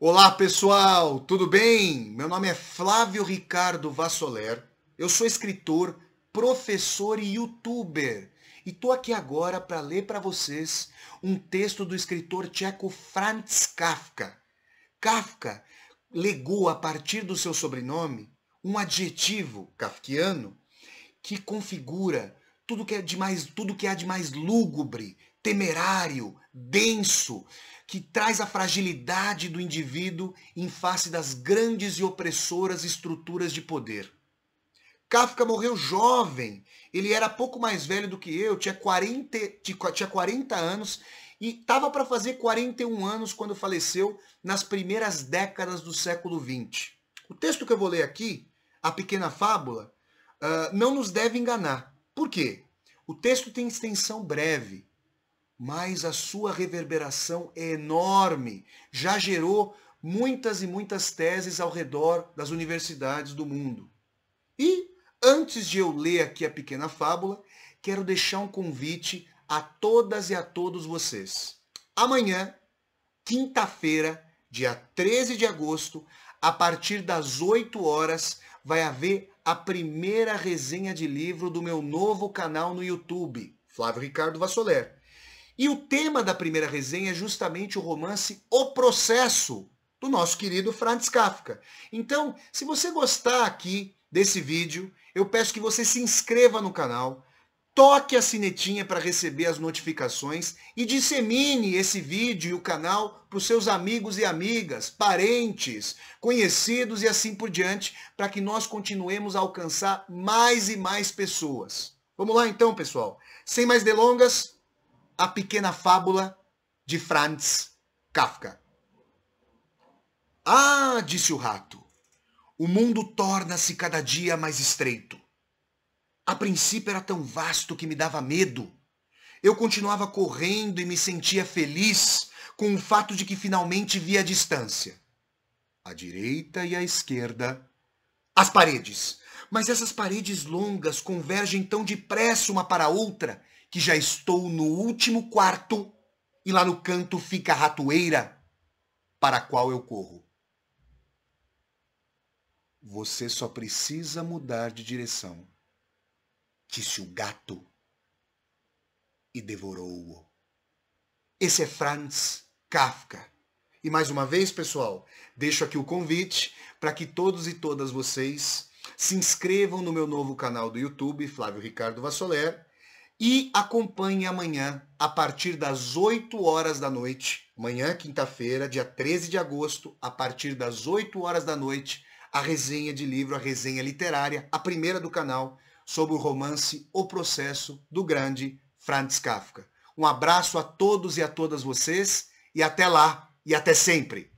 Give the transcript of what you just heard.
Olá pessoal, tudo bem? Meu nome é Flávio Ricardo Vassoler, eu sou escritor, professor e youtuber e tô aqui agora para ler para vocês um texto do escritor tcheco Franz Kafka. Kafka legou a partir do seu sobrenome um adjetivo kafkiano que configura tudo que é de mais, tudo que há de mais lúgubre, temerário, denso, que traz a fragilidade do indivíduo em face das grandes e opressoras estruturas de poder. Kafka morreu jovem, ele era pouco mais velho do que eu, tinha 40, tinha 40 anos e estava para fazer 41 anos quando faleceu nas primeiras décadas do século XX. O texto que eu vou ler aqui, A Pequena Fábula, ah, não nos deve enganar. Por quê? O texto tem extensão breve, mas a sua reverberação é enorme. Já gerou muitas e muitas teses ao redor das universidades do mundo. E, antes de eu ler aqui a pequena fábula, quero deixar um convite a todas e a todos vocês. Amanhã, quinta-feira, dia 13 de agosto, a partir das 8 horas, vai haver a primeira resenha de livro do meu novo canal no YouTube, Flávio Ricardo Vassoler. E o tema da primeira resenha é justamente o romance O Processo, do nosso querido Franz Kafka. Então, se você gostar aqui desse vídeo, eu peço que você se inscreva no canal, Toque a sinetinha para receber as notificações e dissemine esse vídeo e o canal para os seus amigos e amigas, parentes, conhecidos e assim por diante, para que nós continuemos a alcançar mais e mais pessoas. Vamos lá então, pessoal. Sem mais delongas, a pequena fábula de Franz Kafka. Ah, disse o rato, o mundo torna-se cada dia mais estreito. A princípio era tão vasto que me dava medo. Eu continuava correndo e me sentia feliz com o fato de que finalmente via a distância. À direita e à esquerda. As paredes. Mas essas paredes longas convergem tão depressa uma para a outra que já estou no último quarto e lá no canto fica a ratoeira para a qual eu corro. Você só precisa mudar de direção disse o gato e devorou-o. Esse é Franz Kafka. E mais uma vez, pessoal, deixo aqui o convite para que todos e todas vocês se inscrevam no meu novo canal do YouTube, Flávio Ricardo Vassoler, e acompanhem amanhã, a partir das 8 horas da noite, amanhã, quinta-feira, dia 13 de agosto, a partir das 8 horas da noite, a resenha de livro, a resenha literária, a primeira do canal, sobre o romance O Processo do grande Franz Kafka. Um abraço a todos e a todas vocês e até lá e até sempre.